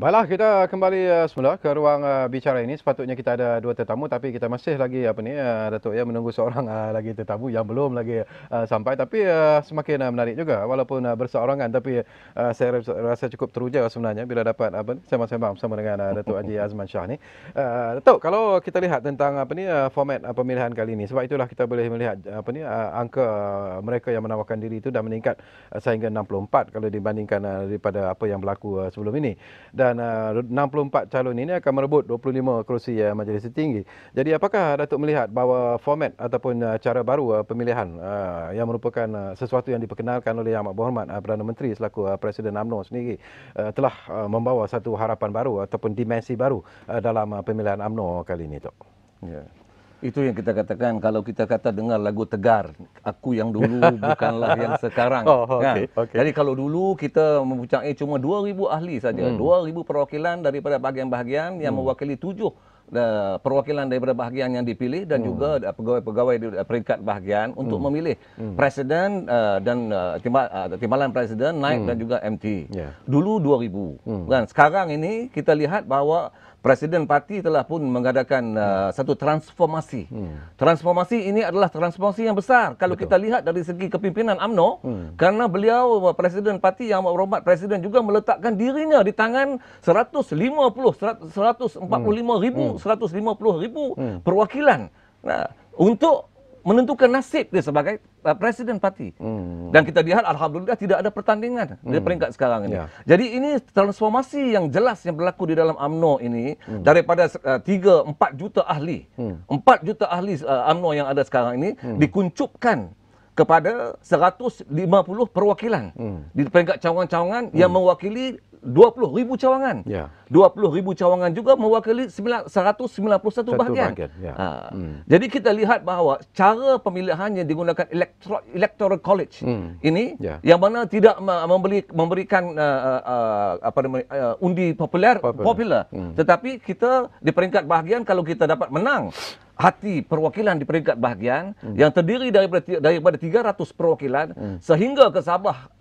Baiklah, kita kembali uh, semula ke ruang uh, bicara ini. Sepatutnya kita ada dua tetamu tapi kita masih lagi apa ni uh, Datuk ya menunggu seorang uh, lagi tetamu yang belum lagi uh, sampai tapi uh, semakin uh, menarik juga walaupun uh, berseorangan tapi uh, saya rasa cukup teruja sebenarnya bila dapat apa ni sembang-sembang bersama dengan uh, Datuk Haji Azman Shah ni. Uh, Datuk, kalau kita lihat tentang apa ni uh, format uh, pemilihan kali ini sebab itulah kita boleh melihat apa ni uh, angka uh, mereka yang menawarkan diri itu dah meningkat uh, sehingga 64 kalau dibandingkan uh, daripada apa yang berlaku uh, sebelum ini. Dan dan eh, uh, 64 calon ini akan merebut 25 kerusi uh, majlis Tinggi. Jadi apakah Datuk melihat bahawa format ataupun uh, cara baru uh, pemilihan uh, yang merupakan uh, sesuatu yang diperkenalkan oleh Yang Amat Berhormat uh, Perdana Menteri selaku uh, Presiden AMNO sendiri uh, telah uh, membawa satu harapan baru ataupun dimensi baru uh, dalam uh, pemilihan AMNO kali ini, Tok? Yeah. Itu yang kita katakan kalau kita kata dengar lagu tegar, aku yang dulu bukanlah yang sekarang. Oh, okay, kan? okay. Jadi kalau dulu kita mempunyai eh, cuma 2,000 ahli saja, hmm. 2,000 perwakilan daripada bahagian-bahagian yang hmm. mewakili tujuh eh, perwakilan daripada bahagian yang dipilih dan hmm. juga pegawai-pegawai eh, di peringkat bahagian untuk hmm. memilih hmm. presiden uh, dan uh, timbal, uh, timbalan presiden naik hmm. dan juga MT. Yeah. Dulu 2000. Hmm. Kan sekarang ini kita lihat bahawa Presiden parti telah pun mengadakan uh, satu transformasi. Hmm. Transformasi ini adalah transformasi yang besar. Kalau Betul. kita lihat dari segi kepimpinan AMNO, hmm. karena beliau uh, Presiden parti yang berhormat Presiden juga meletakkan dirinya di tangan 150, 145 hmm. ribu, hmm. 150 ribu hmm. perwakilan nah, untuk menentukan nasib dia sebagai uh, presiden parti. Hmm. Dan kita lihat alhamdulillah tidak ada pertandingan hmm. di peringkat sekarang ini. Yeah. Jadi ini transformasi yang jelas yang berlaku di dalam AMNO ini hmm. daripada uh, 3 4 juta ahli. Hmm. 4 juta ahli uh, eh, AMNO yang ada sekarang ini hmm. dikuncupkan kepada 150 perwakilan hmm. di peringkat cawangan-cawangan hmm. yang mewakili 20 ribu cawangan. Ya. 20 ribu cawangan juga mewakili 191 Satu bahagian. bahagian. Ya. Ha. Hmm. Jadi kita lihat bahawa cara pemilihannya digunakan elektro, electoral college hmm. ini ya. yang mana tidak memberi, memberikan uh, uh, uh apa, uh, undi popular, popular. popular. Hmm. tetapi kita di peringkat bahagian kalau kita dapat menang hati perwakilan di peringkat bahagian hmm. yang terdiri daripada daripada 300 perwakilan hmm. sehingga ke Sabah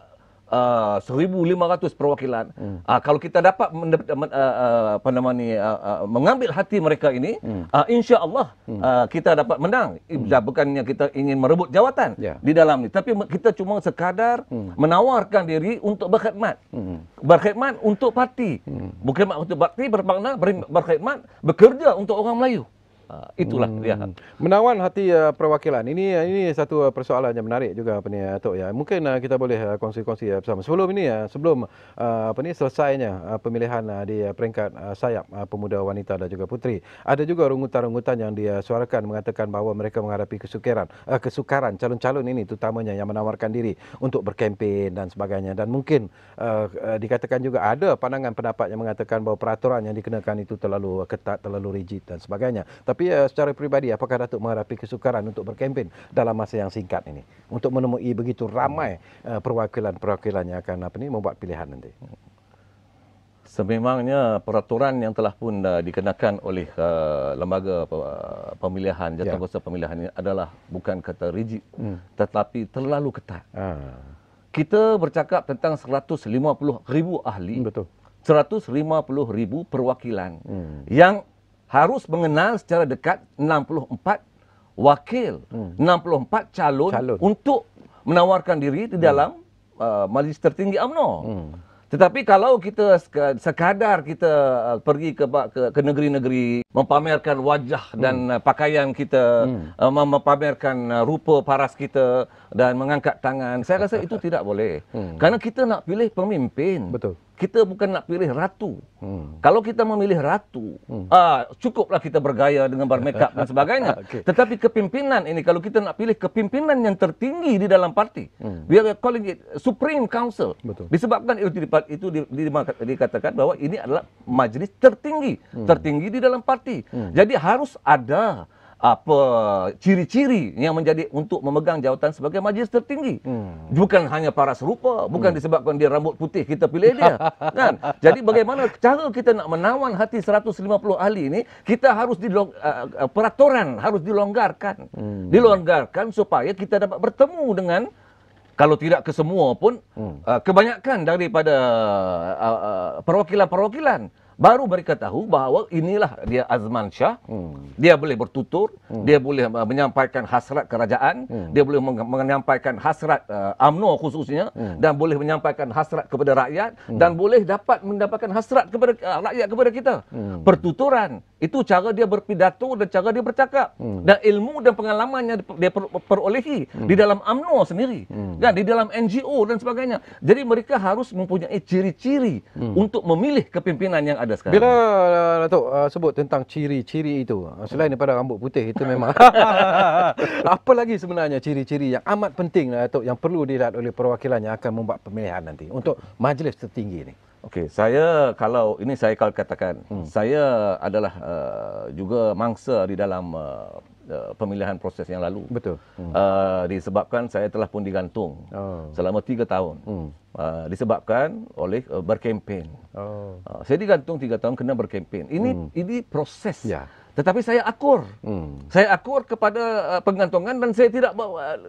uh, ah, 1500 perwakilan hmm. uh, kalau kita dapat men- men- uh, apa nama ni uh, uh, mengambil hati mereka ini hmm. uh, insyaallah hmm. uh, kita dapat menang hmm. bukannya kita ingin merebut jawatan yeah. di dalam ni tapi kita cuma sekadar hmm. menawarkan diri untuk berkhidmat hmm. berkhidmat untuk parti hmm. bukan untuk bakti berpangna berkhidmat bekerja untuk orang Melayu hmm. Ah, itulah hmm. dia. Menawan hati uh, perwakilan. Ini ah, ini satu persoalan yang menarik juga apa ni Tok ya. Mungkin uh, kita boleh uh, kongsi-kongsi uh, bersama. Sebelum ini ya, uh, sebelum uh, apa ni selesainya uh, pemilihan uh, di uh, peringkat uh, sayap uh, pemuda wanita dan juga putri. Ada juga rungutan-rungutan yang dia suarakan mengatakan bahawa mereka menghadapi kesukaran uh, kesukaran calon-calon ini terutamanya yang menawarkan diri untuk berkempen dan sebagainya dan mungkin uh, uh, dikatakan juga ada pandangan pendapat yang mengatakan bahawa peraturan yang dikenakan itu terlalu ketat, terlalu rigid dan sebagainya. Tapi tapi uh, secara peribadi, apakah Datuk menghadapi kesukaran untuk berkempen dalam masa yang singkat ini? Untuk menemui begitu ramai eh, perwakilan-perwakilan uh, yang akan apa ini, membuat pilihan nanti? Sememangnya peraturan yang telah pun uh, dikenakan oleh uh, lembaga uh, pemilihan, jawatankuasa ya. yeah. pemilihan ini adalah bukan kata rigid hmm. tetapi terlalu ketat. Ha. Kita bercakap tentang 150,000 ahli, Betul. 150,000 perwakilan hmm. yang harus mengenal secara dekat 64 wakil, hmm. 64 calon, calon untuk menawarkan diri di hmm. dalam hmm. uh, majlis tertinggi UMNO. Hmm. Tetapi kalau kita sekadar kita uh, pergi ke ke, negeri-negeri mempamerkan wajah hmm. dan uh, pakaian kita hmm. Uh, mempamerkan rupa paras kita dan mengangkat tangan saya rasa itu tidak boleh hmm. kerana kita nak pilih pemimpin betul kita bukan nak pilih ratu. Hmm. Kalau kita memilih ratu, hmm. ah, cukuplah kita bergaya dengan bermakeup dan sebagainya. okay. Tetapi kepimpinan ini, kalau kita nak pilih kepimpinan yang tertinggi di dalam parti, hmm. we are calling it Supreme Council. Betul. Disebabkan itu, di, itu di, di, di, dikatakan bahwa ini adalah majlis tertinggi. Hmm. Tertinggi di dalam parti. Hmm. Jadi harus ada apa ciri-ciri yang menjadi untuk memegang jawatan sebagai majlis tertinggi. Hmm. Bukan hanya para serupa, bukan hmm. disebabkan dia rambut putih kita pilih dia. kan? Jadi bagaimana cara kita nak menawan hati 150 ahli ini, kita harus di uh, eh, eh, peraturan harus dilonggarkan. Hmm. Dilonggarkan supaya kita dapat bertemu dengan kalau tidak kesemua pun hmm. uh, kebanyakan daripada perwakilan-perwakilan uh, uh, baru mereka tahu bahawa inilah dia Azman Shah. Hmm. Dia boleh bertutur, hmm. dia boleh uh, menyampaikan hasrat kerajaan, hmm. dia boleh menyampaikan hasrat uh, UMNO khususnya hmm. dan boleh menyampaikan hasrat kepada rakyat hmm. dan boleh dapat mendapatkan hasrat kepada uh, rakyat kepada kita. Hmm. Pertuturan. Itu cara dia berpidato dan cara dia bercakap. Hmm. Dan ilmu dan pengalaman yang dia perolehi hmm. di dalam UMNO sendiri. Hmm. Kan? Di dalam NGO dan sebagainya. Jadi mereka harus mempunyai ciri-ciri hmm. untuk memilih kepimpinan yang ada sekarang. Bila uh, Datuk uh, sebut tentang ciri-ciri itu, eh, selain daripada rambut putih itu memang. Apa lagi sebenarnya ciri-ciri yang amat penting Datuk yang perlu dilihat oleh perwakilan yang akan membuat pemilihan nanti untuk majlis tertinggi ini? Okey, saya kalau ini saya kalau katakan, hmm. saya adalah uh, juga mangsa di dalam uh, uh, pemilihan proses yang lalu. Betul. Hmm. Uh, disebabkan saya telah pun digantung oh. selama tiga tahun. Hmm. Uh, disebabkan oleh uh, berkempen. Oh. Uh, saya digantung tiga tahun kena berkempen. Ini hmm. ini proses. Yeah. Tetapi saya akur. Hmm. Saya akur kepada uh, penggantungan dan saya tidak bawa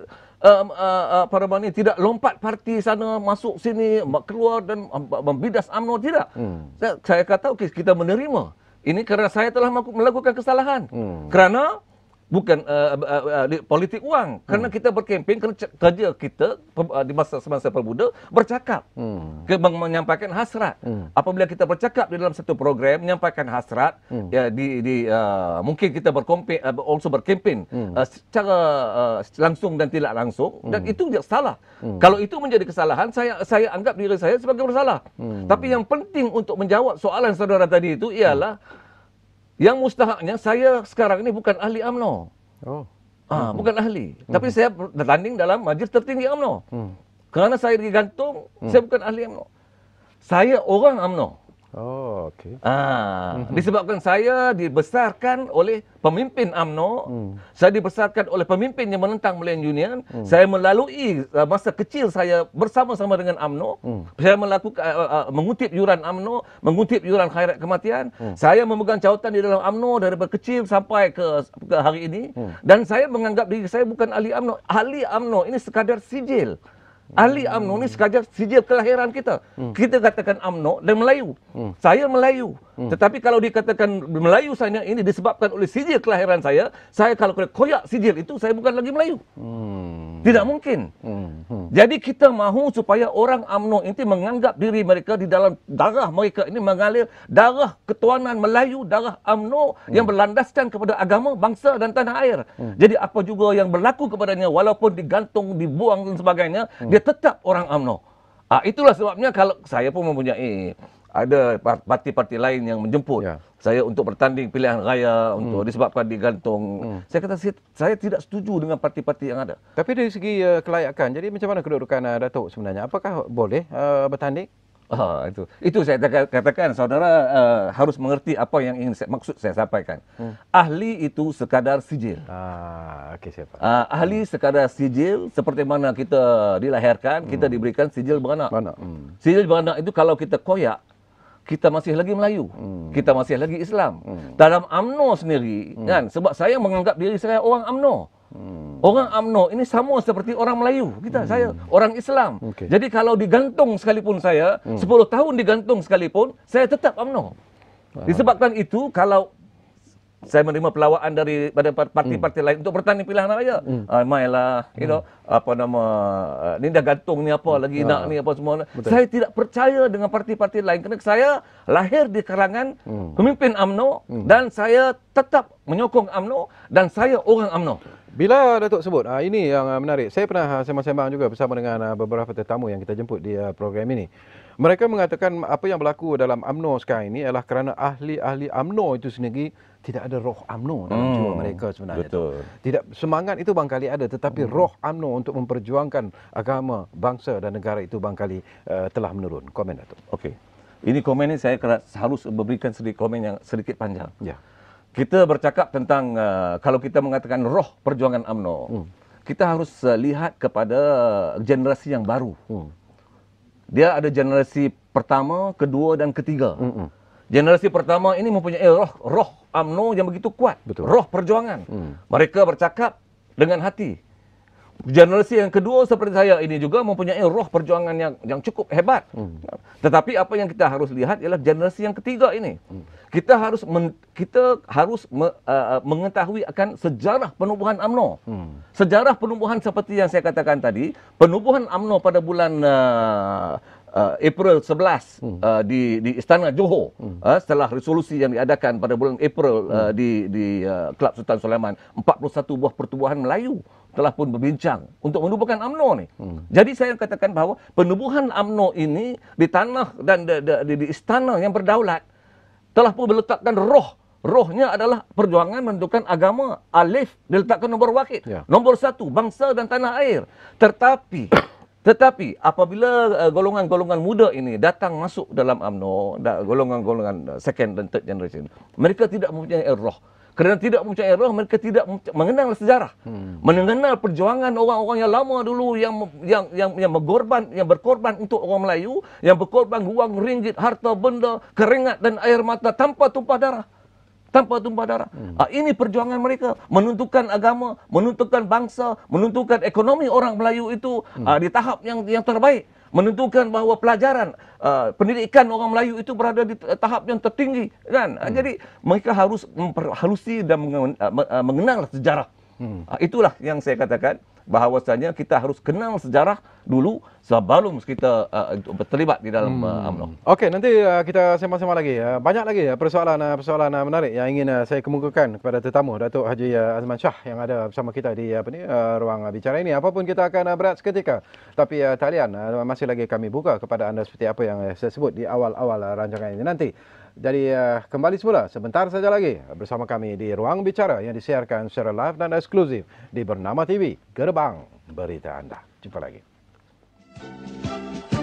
uh, um, uh, uh, para bani tidak lompat parti sana masuk sini keluar dan uh, membidas amno tidak. Hmm. Saya, saya kata okey kita menerima. Ini kerana saya telah melakukan kesalahan. Hmm. Kerana bukan uh, uh, uh, politik uang kerana hmm. kita berkempen kerja, kerja kita uh, di masa semasa pemuda bercakap hmm. ke menyampaikan hasrat hmm. apabila kita bercakap di dalam satu program menyampaikan hasrat hmm. ya di di uh, mungkin kita berkempen uh, eh, also berkempen hmm. uh, secara uh, langsung dan tidak langsung hmm. dan itu tidak salah hmm. kalau itu menjadi kesalahan saya saya anggap diri saya sebagai bersalah hmm. tapi yang penting untuk menjawab soalan saudara tadi itu ialah hmm. Yang mustahaknya saya sekarang ini bukan ahli AMNO. Oh. Ha, hmm. bukan ahli. Hmm. Tapi saya bertanding dalam majlis tertinggi AMNO. Hmm. Kerana saya digantung, hmm. saya bukan ahli AMNO. Saya orang AMNO. Hmm. Oh, okey. Ah, mhm. disebabkan saya dibesarkan oleh pemimpin AMNO, hmm. saya dibesarkan oleh pemimpin yang menentang Malayan Union, hmm. saya melalui uh, masa kecil saya bersama-sama dengan AMNO, hmm. saya melakukan uh, uh, uh, mengutip yuran AMNO, mengutip yuran khairat kematian, hmm. saya memegang cawatan di dalam AMNO dari kecil sampai ke, ke hari ini hmm. dan saya menganggap diri saya bukan ahli AMNO. Ahli AMNO ini sekadar sijil. Ahli UMNO ni sekadar sijil kelahiran kita. Hmm. Kita katakan UMNO dan Melayu. Hmm. Saya Melayu. Hmm. Tetapi kalau dikatakan Melayu saya ini disebabkan oleh sijil kelahiran saya, saya kalau kena koyak sijil itu, saya bukan lagi Melayu. Hmm. Tidak mungkin. Hmm. Hmm. Jadi kita mahu supaya orang UMNO ini menganggap diri mereka di dalam darah mereka ini mengalir darah ketuanan Melayu, darah UMNO hmm. yang berlandaskan kepada agama, bangsa dan tanah air. Hmm. Jadi apa juga yang berlaku kepadanya walaupun digantung, dibuang dan sebagainya, hmm. dia dia tetap orang amno Ah, itulah sebabnya kalau saya pun mempunyai ada parti-parti lain yang menjemput ya. saya untuk bertanding pilihan raya untuk hmm. disebabkan digantung. Hmm. Saya kata saya, saya tidak setuju dengan parti-parti yang ada. Tapi dari segi uh, kelayakan, jadi macam mana kedudukan uh, Datuk sebenarnya? Apakah boleh uh, bertanding? Oh itu. itu saya katakan saudara uh, harus mengerti apa yang ingin saya, maksud saya sampaikan. Hmm. Ahli itu sekadar sijil. Ah, okay, siapa? Uh, ah, ahli hmm. sekadar sijil seperti mana kita dilahirkan, kita hmm. diberikan sijil beranak. Hmm. Sijil beranak itu kalau kita koyak, kita masih lagi Melayu. Hmm. Kita masih lagi Islam. Hmm. Dalam UMNO sendiri hmm. kan sebab saya menganggap diri saya orang UMNO. Hmm. Orang Amno ini sama seperti orang Melayu kita, hmm. saya, orang Islam. Okay. Jadi kalau digantung sekalipun saya, hmm. 10 tahun digantung sekalipun, saya tetap Amno. Disebabkan itu kalau saya menerima pelawaan dari parti-parti hmm. lain untuk bertanding pilihan raya. Hmm. Uh, mainlah, you hmm. know, apa nama, ah, ni dah gantung ni apa lagi, ha. nak ni apa semua. Betul. Saya tidak percaya dengan parti-parti lain kerana saya lahir di kalangan hmm. pemimpin Amno hmm. dan saya tetap menyokong Amno dan saya orang Amno. Bila Datuk sebut, uh, ini yang uh, menarik. Saya pernah uh, sembang-sembang juga bersama dengan uh, beberapa tetamu yang kita jemput di uh, program ini. Mereka mengatakan apa yang berlaku dalam UMNO sekarang ini adalah kerana ahli-ahli UMNO itu sendiri tidak ada roh UMNO dalam hmm, jiwa mereka sebenarnya. Betul. Tidak semangat itu bangkali ada tetapi hmm. roh UMNO untuk memperjuangkan agama, bangsa dan negara itu bangkali uh, eh, telah menurun. Komen Datuk. Okey. Ini komen ini saya harus memberikan sedikit komen yang sedikit panjang. Ya. Yeah kita bercakap tentang uh, kalau kita mengatakan roh perjuangan AMNO, hmm. kita harus uh, lihat kepada generasi yang baru. Hmm. Dia ada generasi pertama, kedua dan ketiga. Hmm. hmm. Generasi pertama ini mempunyai roh roh AMNO yang begitu kuat, Betul. roh perjuangan. Hmm. Mereka bercakap dengan hati, generasi yang kedua seperti saya ini juga mempunyai roh perjuangan yang yang cukup hebat. Hmm. Tetapi apa yang kita harus lihat ialah generasi yang ketiga ini. Hmm. Kita harus men, kita harus me, uh, mengetahui akan sejarah penubuhan AMNO. Hmm. Sejarah penubuhan seperti yang saya katakan tadi, penubuhan AMNO pada bulan uh, uh, April 11 hmm. uh, di di Istana Johor hmm. uh, setelah resolusi yang diadakan pada bulan April hmm. uh, di di uh, Kelab Sultan Sulaiman 41 buah pertubuhan Melayu telah pun berbincang untuk menubuhkan AMNO ni. Hmm. Jadi saya katakan bahawa penubuhan AMNO ini di tanah dan di, di, di istana yang berdaulat telah pun meletakkan roh. Rohnya adalah perjuangan menentukan agama. Alif diletakkan nombor wakil. Ya. Nombor satu, bangsa dan tanah air. Tetapi, tetapi apabila eh, golongan-golongan uh, muda ini datang masuk dalam AMNO, golongan-golongan second dan third generation, mereka tidak mempunyai roh. Kerana tidak mempunyai roh, mereka tidak mengenal sejarah. Hmm. Mengenal perjuangan orang-orang yang lama dulu yang yang yang yang berkorban, yang berkorban untuk orang Melayu, yang berkorban wang ringgit, harta benda, keringat dan air mata tanpa tumpah darah. Tanpa tumpah darah. Hmm. Ah, ini perjuangan mereka. Menuntukkan agama, menuntukkan bangsa, menuntukkan ekonomi orang Melayu itu hmm. Ah, di tahap yang yang terbaik menentukan bahawa pelajaran uh, pendidikan orang Melayu itu berada di tahap yang tertinggi kan uh, hmm. jadi mereka harus memperhalusi dan uh, uh, mengenal sejarah hmm. itulah yang saya katakan bahawasanya kita harus kenal sejarah dulu sebelum kita uh, terlibat di dalam hmm. uh, UMNO. Okey, nanti uh, kita sembang-sembang lagi. Uh, banyak lagi uh, persoalan-persoalan uh, uh, menarik yang ingin uh, saya kemukakan kepada tetamu Datuk Haji uh, Azman Shah yang ada bersama kita di uh, apa ni uh, ruang uh, bicara ini. Apapun kita akan uh, berat seketika. Tapi uh, talian uh, masih lagi kami buka kepada anda seperti apa yang uh, saya sebut di awal-awal uh, rancangan ini nanti. Jadi uh, kembali semula sebentar saja lagi bersama kami di ruang bicara yang disiarkan secara live dan eksklusif di Bernama TV. Get Gerbang Berita Anda. Jumpa lagi.